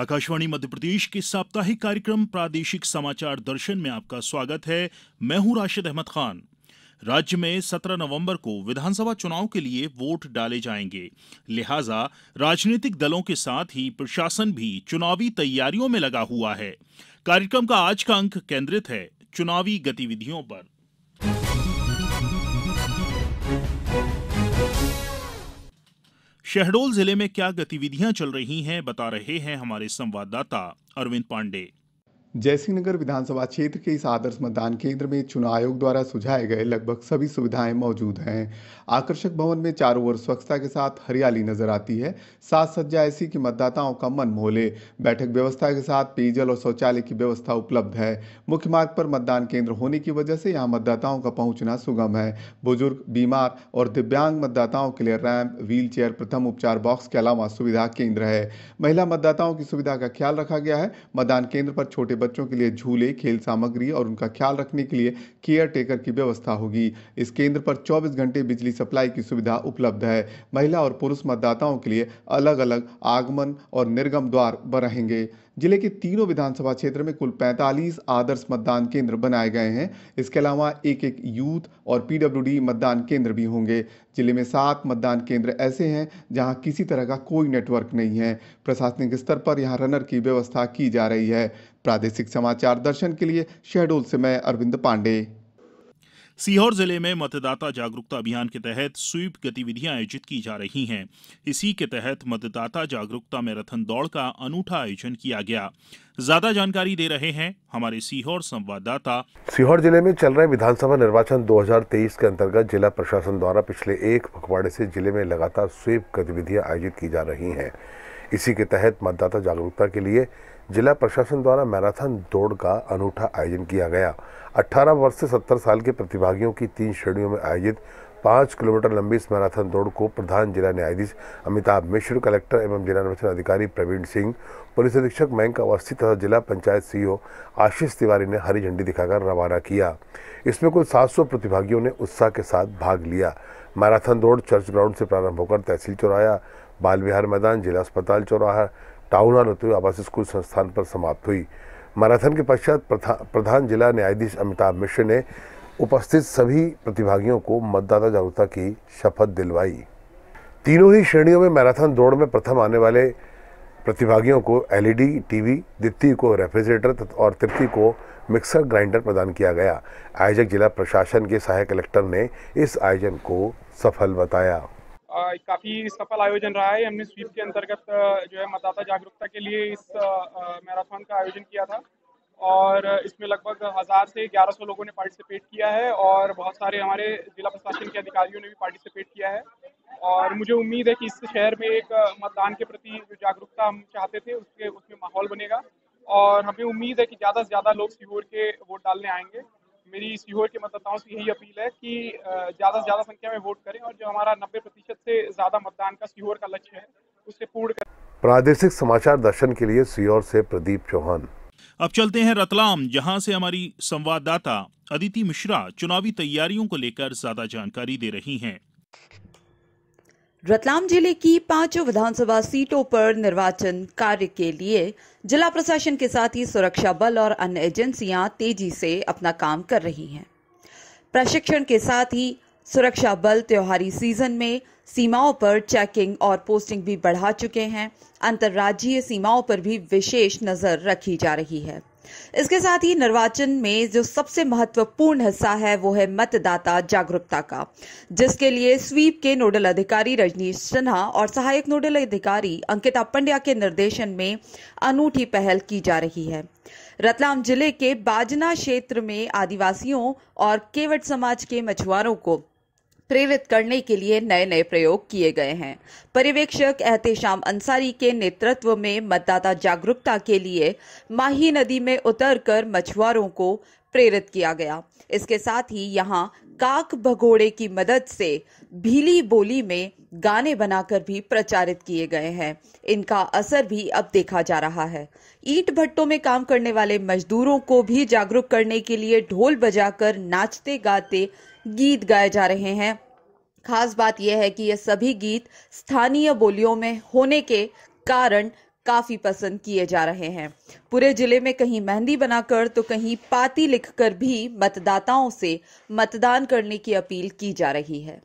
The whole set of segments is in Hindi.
आकाशवाणी मध्य प्रदेश के साप्ताहिक कार्यक्रम प्रादेशिक समाचार दर्शन में आपका स्वागत है मैं हूं राशिद अहमद खान राज्य में 17 नवंबर को विधानसभा चुनाव के लिए वोट डाले जाएंगे लिहाजा राजनीतिक दलों के साथ ही प्रशासन भी चुनावी तैयारियों में लगा हुआ है कार्यक्रम का आज का अंक केंद्रित है चुनावी गतिविधियों पर शहडोल जिले में क्या गतिविधियां चल रही हैं बता रहे हैं हमारे संवाददाता अरविंद पांडे जयसिंह नगर विधानसभा क्षेत्र के इस आदर्श मतदान केंद्र में चुनाव आयोग द्वारा सुझाए गए लगभग सभी सुविधाएं मौजूद हैं आकर्षक भवन में चारों ओर स्वच्छता के साथ हरियाली नजर आती है साथ सज्जा ऐसी कि मतदाताओं का मन मोहले बैठक व्यवस्था के साथ पेयजल और शौचालय की व्यवस्था उपलब्ध है मुख्य मार्ग पर मतदान केंद्र होने की वजह से यहाँ मतदाताओं का पहुँचना सुगम है बुजुर्ग बीमार और दिव्यांग मतदाताओं के लिए रैम्प व्हील चेयर प्रथम उपचार बॉक्स के अलावा सुविधा केंद्र है महिला मतदाताओं की सुविधा का ख्याल रखा गया है मतदान केंद्र पर छोटे बच्चों के लिए झूले खेल सामग्री और उनका ख्याल रखने के लिए केयर टेकर की व्यवस्था होगी इस केंद्र पर 24 घंटे बिजली सप्लाई की सुविधा उपलब्ध है महिला और पुरुष मतदाताओं के लिए अलग अलग आगमन और निर्गम द्वार रहेंगे जिले के तीनों विधानसभा क्षेत्र में कुल 45 आदर्श मतदान केंद्र बनाए गए हैं इसके अलावा एक एक यूथ और पीडब्ल्यूडी मतदान केंद्र भी होंगे जिले में सात मतदान केंद्र ऐसे हैं जहां किसी तरह का कोई नेटवर्क नहीं है प्रशासनिक स्तर पर यहां रनर की व्यवस्था की जा रही है प्रादेशिक समाचार दर्शन के लिए शहडोल से मैं अरविंद पांडे सीहोर जिले में मतदाता जागरूकता अभियान के तहत स्वीप गतिविधियां आयोजित की जा रही हैं इसी के तहत मतदाता जागरूकता मैराथन दौड़ का अनूठा आयोजन किया गया ज्यादा जानकारी दे रहे हैं हमारे सीहोर संवाददाता सीहोर जिले में चल रहे विधानसभा निर्वाचन 2023 के अंतर्गत जिला प्रशासन द्वारा पिछले एक पखवाड़े से जिले में लगातार स्वीप गतिविधियां आयोजित की जा रही हैं इसी के तहत मतदाता जागरूकता के लिए जिला प्रशासन द्वारा मैराथन दौड़ का अनूठा आयोजन किया गया 18 वर्ष से 70 साल के प्रतिभागियों की तीन श्रेणियों में आयोजित पाँच किलोमीटर लंबी इस मैराथन दौड़ को प्रधान जिला न्यायाधीश अमिताभ मिश्र कलेक्टर एवं जिला निर्वाचन अधिकारी प्रवीण सिंह पुलिस अधीक्षक मयंक अवस्थी तथा जिला पंचायत सीईओ आशीष तिवारी ने हरी झंडी दिखाकर रवाना किया इसमें कुल 700 प्रतिभागियों ने उत्साह के साथ भाग लिया मैराथन दौड़ चर्च ग्राउंड से प्रारंभ होकर तहसील चौराया बाल विहार मैदान जिला अस्पताल चौराहा टाउन हॉल होते हुए आवासीय स्कूल संस्थान पर समाप्त हुई मैराथन के पश्चात प्रधान जिला न्यायाधीश अमिताभ मिश्र ने उपस्थित सभी प्रतिभागियों को मतदाता जागरूकता की शपथ दिलवाई तीनों ही श्रेणियों में मैराथन दौड़ में प्रथम आने वाले प्रतिभागियों को एलईडी टीवी द्वितीय को रेफ्रिजरेटर और तृतीय को मिक्सर ग्राइंडर प्रदान किया गया आयोजक जिला प्रशासन के सहायक कलेक्टर ने इस आयोजन को सफल बताया काफ़ी सफल आयोजन रहा है हमने स्वीप के अंतर्गत जो है मतदाता जागरूकता के लिए इस मैराथन का आयोजन किया था और इसमें लगभग हज़ार से ग्यारह सौ लोगों ने पार्टिसिपेट किया है और बहुत सारे हमारे जिला प्रशासन के अधिकारियों ने भी पार्टिसिपेट किया है और मुझे उम्मीद है कि इस शहर में एक मतदान के प्रति जो जागरूकता हम चाहते थे उसके उसमें माहौल बनेगा और हमें उम्मीद है कि ज़्यादा से ज़्यादा लोग सीहोर के वोट डालने आएंगे मेरी इस के मतदाताओं से यही अपील है कि ज़्यादा से ज़्यादा संख्या में वोट करें और जो हमारा नब्बे प्रतिशत से ज़्यादा मतदान का सीहोर का लक्ष्य है उसे पूर्ण करें प्रादेशिक समाचार दर्शन के लिए सीहोर से प्रदीप चौहान अब चलते हैं रतलाम जहां से हमारी संवाददाता अदिति मिश्रा चुनावी तैयारियों को लेकर ज्यादा जानकारी दे रही हैं रतलाम जिले की पांचों विधानसभा सीटों पर निर्वाचन कार्य के लिए जिला प्रशासन के साथ ही सुरक्षा बल और अन्य एजेंसियां तेजी से अपना काम कर रही हैं प्रशिक्षण के साथ ही सुरक्षा बल त्योहारी सीजन में सीमाओं पर चेकिंग और पोस्टिंग भी बढ़ा चुके हैं अंतर्राज्यीय सीमाओं पर भी विशेष नजर रखी जा रही है इसके साथ ही निर्वाचन में जो सबसे महत्वपूर्ण हिस्सा है वो है मतदाता जागरूकता का जिसके लिए स्वीप के नोडल अधिकारी रजनीश सिन्हा और सहायक नोडल अधिकारी अंकिता पंड्या के निर्देशन में अनूठी पहल की जा रही है रतलाम जिले के बाजना क्षेत्र में आदिवासियों और केवट समाज के मछुआरों को प्रेरित करने के लिए नए नए प्रयोग किए गए हैं पर्यवेक्षक एहतेशाम अंसारी के नेतृत्व में मतदाता जागरूकता के लिए माही नदी में उतरकर मछुआरों को प्रेरित किया गया इसके साथ ही यहाँ काक भगोड़े की मदद से भीली बोली में गाने बनाकर भी प्रचारित किए गए हैं इनका असर भी अब देखा जा रहा है ईंट भट्टों में काम करने वाले मजदूरों को भी जागरूक करने के लिए ढोल बजाकर नाचते गाते गीत गाए जा रहे हैं खास बात यह है कि ये सभी गीत स्थानीय बोलियों में होने के कारण काफ़ी पसंद किए जा रहे हैं पूरे जिले में कहीं मेहंदी बनाकर तो कहीं पाती लिखकर भी मतदाताओं से मतदान करने की अपील की जा रही है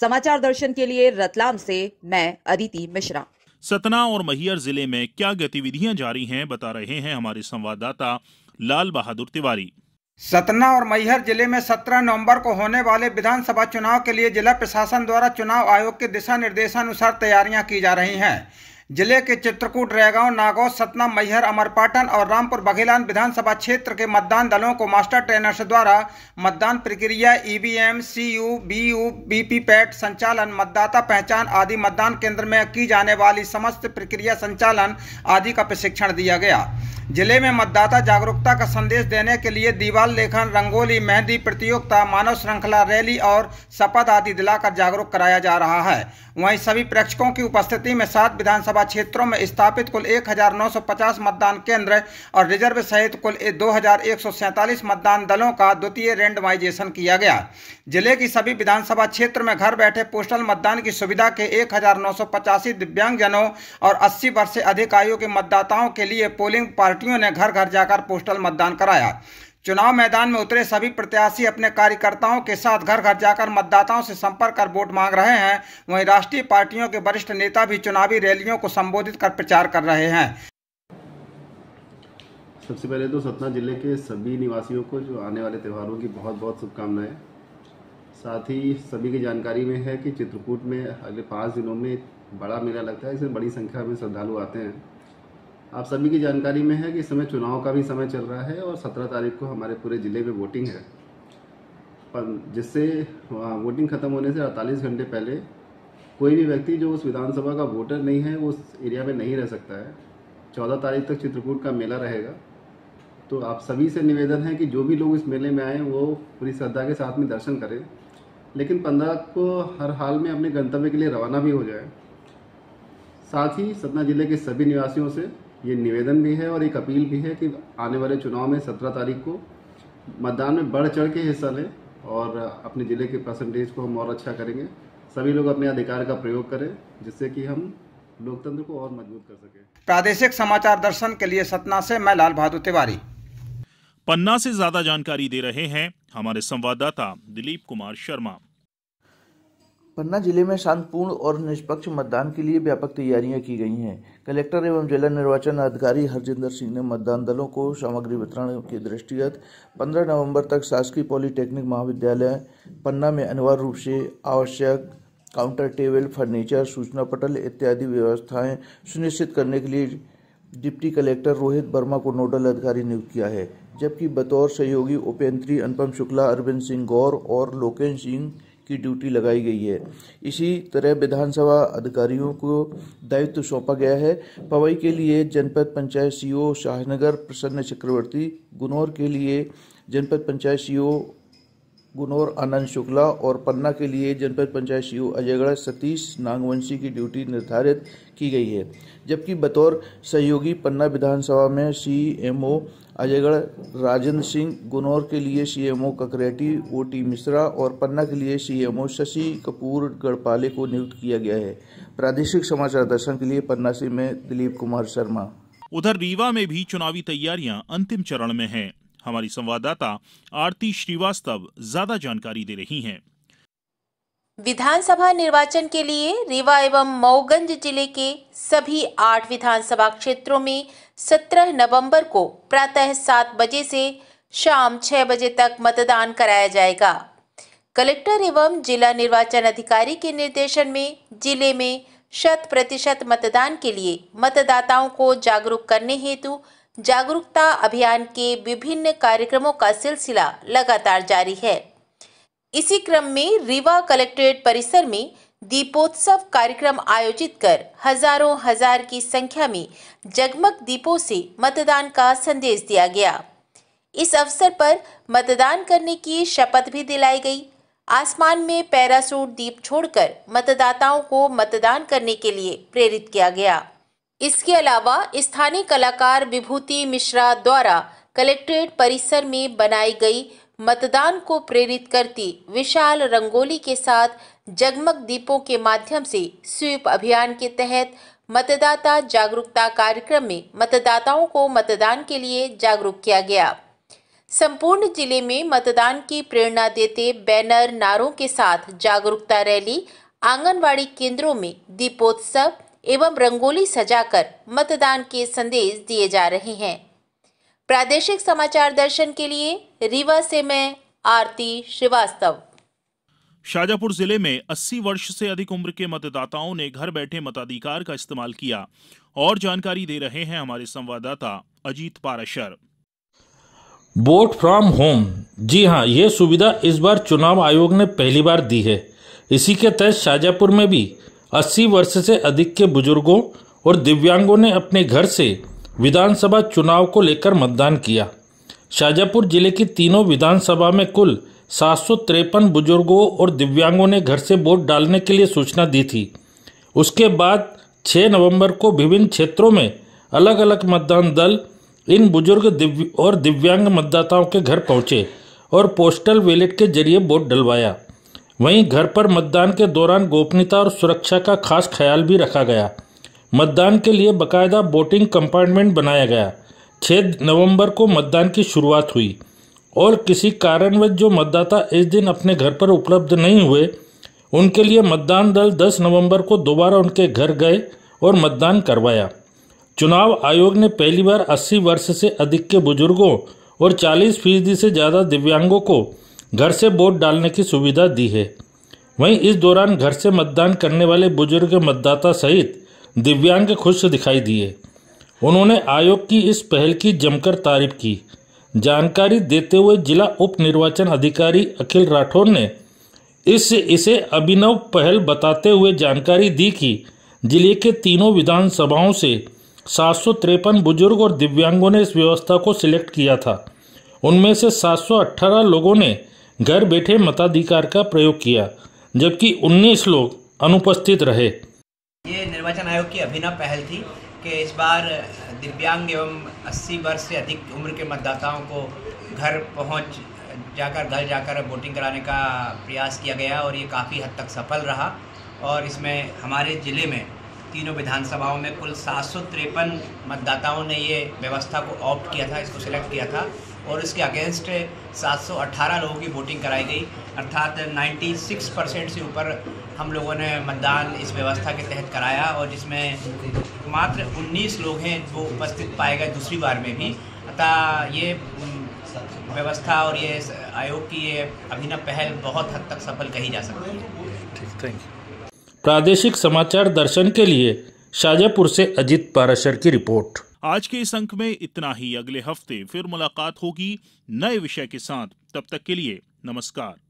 समाचार दर्शन के लिए रतलाम से मैं अदिति मिश्रा सतना और मैहर जिले में क्या गतिविधियां जारी हैं बता रहे हैं हमारे संवाददाता लाल बहादुर तिवारी सतना और मैहर जिले में 17 नवंबर को होने वाले विधानसभा चुनाव के लिए जिला प्रशासन द्वारा चुनाव आयोग के दिशा निर्देशानुसार तैयारियां की जा रही हैं जिले के चित्रकूट रैगांव नागौर सतना मैहर अमरपाटन और रामपुर बघेलान विधानसभा क्षेत्र के मतदान दलों को मास्टर ट्रेनर्स द्वारा मतदान प्रक्रिया EVM CU BU VVPAT संचालन मतदाता पहचान आदि मतदान केंद्र में की जाने वाली समस्त प्रक्रिया संचालन आदि का प्रशिक्षण दिया गया जिले में मतदाता जागरूकता का संदेश देने के लिए दीवार लेखन रंगोली मेहंदी प्रतियोगिता मानव श्रृंखला रैली और शपथ आदि दिलाकर जागरूक कराया जा रहा है वहीं सभी प्रेक्षकों की उपस्थिति में सात विधानसभा विधानसभा क्षेत्रों में स्थापित कुल 1950 मतदान केंद्र और रिजर्व सहित कुल दो मतदान दलों का द्वितीय रेंडमाइजेशन किया गया जिले की सभी विधानसभा क्षेत्र में घर बैठे पोस्टल मतदान की सुविधा के एक दिव्यांगजनों और अस्सी वर्ष से अधिक आयु के मतदाताओं के लिए पोलिंग पार्टियों ने घर घर जाकर पोस्टल मतदान कराया चुनाव मैदान में उतरे सभी प्रत्याशी अपने कार्यकर्ताओं के साथ घर घर जाकर मतदाताओं से संपर्क कर वोट मांग रहे हैं वहीं राष्ट्रीय पार्टियों के वरिष्ठ नेता भी चुनावी रैलियों को संबोधित कर प्रचार कर रहे हैं सबसे पहले तो सतना जिले के सभी निवासियों को जो आने वाले त्यौहारों की बहुत बहुत शुभकामनाएं साथ ही सभी की जानकारी में है कि चित्रकूट में अगले पाँच दिनों में बड़ा मेला लगता है इसमें बड़ी संख्या में श्रद्धालु आते हैं आप सभी की जानकारी में है कि इस समय चुनाव का भी समय चल रहा है और सत्रह तारीख को हमारे पूरे ज़िले में वोटिंग है पर जिससे वोटिंग हाँ, ख़त्म होने से अड़तालीस घंटे पहले कोई भी व्यक्ति जो उस विधानसभा का वोटर नहीं है वो उस एरिया में नहीं रह सकता है चौदह तारीख तक चित्रकूट का मेला रहेगा तो आप सभी से निवेदन है कि जो भी लोग इस मेले में आएँ वो पूरी श्रद्धा के साथ में दर्शन करें लेकिन पंद्रह को हर हाल में अपने गंतव्य के लिए रवाना भी हो जाए साथ ही सतना ज़िले के सभी निवासियों से ये निवेदन भी है और एक अपील भी है कि आने वाले चुनाव में सत्रह तारीख को मतदान में बढ़ चढ़ के हिस्सा लें और अपने ज़िले के परसेंटेज को हम और अच्छा करेंगे सभी लोग अपने अधिकार का प्रयोग करें जिससे कि हम लोकतंत्र को और मजबूत कर सके प्रादेशिक समाचार दर्शन के लिए सतना से मैं लाल बहादुर तिवारी पन्ना से ज्यादा जानकारी दे रहे हैं हमारे संवाददाता दिलीप कुमार शर्मा पन्ना जिले में शांतिपूर्ण और निष्पक्ष मतदान के लिए व्यापक तैयारियां की गई हैं कलेक्टर एवं जिला निर्वाचन अधिकारी हरजिंदर सिंह ने मतदान दलों को सामग्री वितरण के दृष्टिगत 15 नवंबर तक शासकीय पॉलिटेक्निक महाविद्यालय पन्ना में अनिवार्य रूप से आवश्यक काउंटर टेबल फर्नीचर सूचना पटल इत्यादि व्यवस्थाएं सुनिश्चित करने के लिए डिप्टी कलेक्टर रोहित वर्मा को नोडल अधिकारी नियुक्त किया है जबकि बतौर सहयोगी उपेंद्री अनुपम शुक्ला अरविंद सिंह गौर और लोकेश सिंह की ड्यूटी लगाई गई है इसी तरह विधानसभा अधिकारियों को दायित्व सौंपा गया है पवई के लिए जनपद पंचायत सीओ शाहनगर प्रसन्न चक्रवर्ती गुनौर के लिए जनपद पंचायत सीओ गुनौर आनंद शुक्ला और पन्ना के लिए जनपद पंचायत सीओ अजयगढ़ सतीश नागवंशी की ड्यूटी निर्धारित की गई है जबकि बतौर सहयोगी पन्ना विधानसभा में सीएमओ अजयगढ़ राजेंद्र सिंह गुनौर के लिए CMO Kakreti O T Mishra और पन्ना के लिए सीएमओ शशि कपूर गढ़पाले को नियुक्त किया गया है प्रादेशिक समाचार दर्शन के लिए पन्ना से में दिलीप कुमार शर्मा उधर रीवा में भी चुनावी तैयारियां अंतिम चरण में हैं हमारी संवाददाता आरती श्रीवास्तव ज्यादा जानकारी दे रही हैं विधानसभा निर्वाचन के लिए रीवा एवं मऊगंज जिले के सभी आठ विधानसभा क्षेत्रों में सत्रह नवंबर को प्रातः सात बजे से शाम छह बजे तक मतदान कराया जाएगा कलेक्टर एवं जिला निर्वाचन अधिकारी के निर्देशन में जिले में शत प्रतिशत मतदान के लिए मतदाताओं को जागरूक करने हेतु जागरूकता अभियान के विभिन्न कार्यक्रमों का सिलसिला लगातार जारी है इसी क्रम में रीवा कलेक्ट्रेट परिसर में दीपोत्सव कार्यक्रम आयोजित कर हजारों हजार की संख्या में जगमग दीपों से मतदान का संदेश दिया गया इस अवसर पर मतदान करने की शपथ भी दिलाई गई आसमान में पैरासूट दीप छोड़कर मतदाताओं को मतदान करने के लिए प्रेरित किया गया इसके अलावा स्थानीय कलाकार विभूति मिश्रा द्वारा कलेक्ट्रेट परिसर में बनाई गई मतदान को प्रेरित करती विशाल रंगोली के साथ जगमग दीपों के माध्यम से स्वीप अभियान के तहत मतदाता जागरूकता कार्यक्रम में मतदाताओं को मतदान के लिए जागरूक किया गया संपूर्ण जिले में मतदान की प्रेरणा देते बैनर नारों के साथ जागरूकता रैली आंगनवाड़ी केंद्रों में दीपोत्सव एवं रंगोली सजाकर मतदान के संदेश दिए जा रहे हैं प्रादेशिक समाचार दर्शन के लिए रीवा से मैं आरती श्रीवास्तव शाजापुर जिले में 80 वर्ष से अधिक उम्र के मतदाताओं ने घर बैठे मताधिकार का इस्तेमाल किया और जानकारी दे रहे हैं हमारे संवाददाता Ajit Parashar vote from home जी हाँ ये सुविधा इस बार चुनाव आयोग ने पहली बार दी है इसी के तहत शाजापुर में भी 80 वर्ष से अधिक के बुजुर्गों और दिव्यांगों ने अपने घर से विधानसभा चुनाव को लेकर मतदान किया शाजापुर जिले की तीनों विधानसभा में कुल सात बुजुर्गों और दिव्यांगों ने घर से वोट डालने के लिए सूचना दी थी उसके बाद 6 नवंबर को विभिन्न क्षेत्रों में अलग अलग मतदान दल इन बुजुर्ग दिव्य और दिव्यांग मतदाताओं के घर पहुंचे और पोस्टल वैलेट के जरिए वोट डलवाया वहीं घर पर मतदान के दौरान गोपनीयता और सुरक्षा का खास ख्याल भी रखा गया मतदान के लिए बकायदा वोटिंग कंपार्टमेंट बनाया गया 6 नवंबर को मतदान की शुरुआत हुई और किसी कारणवश जो मतदाता इस दिन अपने घर पर उपलब्ध नहीं हुए उनके लिए मतदान दल 10 नवंबर को दोबारा उनके घर गए और मतदान करवाया चुनाव आयोग ने पहली बार 80 वर्ष से अधिक के बुजुर्गों और 40 फीसदी से ज़्यादा दिव्यांगों को घर से वोट डालने की सुविधा दी है वहीं इस दौरान घर से मतदान करने वाले बुजुर्ग मतदाता सहित दिव्यांग खुश दिखाई दिए उन्होंने आयोग की इस पहल की जमकर तारीफ की जानकारी देते हुए जिला उप निर्वाचन अधिकारी अखिल राठौर ने इस इसे अभिनव पहल बताते हुए जानकारी दी कि जिले के तीनों विधानसभाओं से सात बुजुर्ग और दिव्यांगों ने इस व्यवस्था को सिलेक्ट किया था उनमें से 718 लोगों ने घर बैठे मताधिकार का प्रयोग किया जबकि 19 लोग अनुपस्थित रहे निर्वाचन आयोग की अभिनव पहल थी कि इस बार दिव्यांग एवं 80 वर्ष से अधिक उम्र के मतदाताओं को घर पहुंच जाकर घर जाकर वोटिंग कराने का प्रयास किया गया और ये काफ़ी हद तक सफल रहा और इसमें हमारे ज़िले में तीनों विधानसभाओं में कुल सात मतदाताओं ने ये व्यवस्था को ऑप्ट किया था इसको सिलेक्ट किया था और इसके अगेंस्ट 718 लोगों की वोटिंग कराई गई अर्थात 96 परसेंट से ऊपर हम लोगों ने मतदान इस व्यवस्था के तहत कराया और जिसमें मात्र 19 लोग हैं वो उपस्थित पाए गए दूसरी बार में भी अतः ये व्यवस्था और ये आयोग की ये अभिनव पहल बहुत हद तक सफल कही जा सकती है ठीक थैंक यू प्रादेशिक समाचार दर्शन के लिए शाजापुर से अजित पाराशर की रिपोर्ट आज के इस अंक में इतना ही अगले हफ्ते फिर मुलाकात होगी नए विषय के साथ तब तक के लिए नमस्कार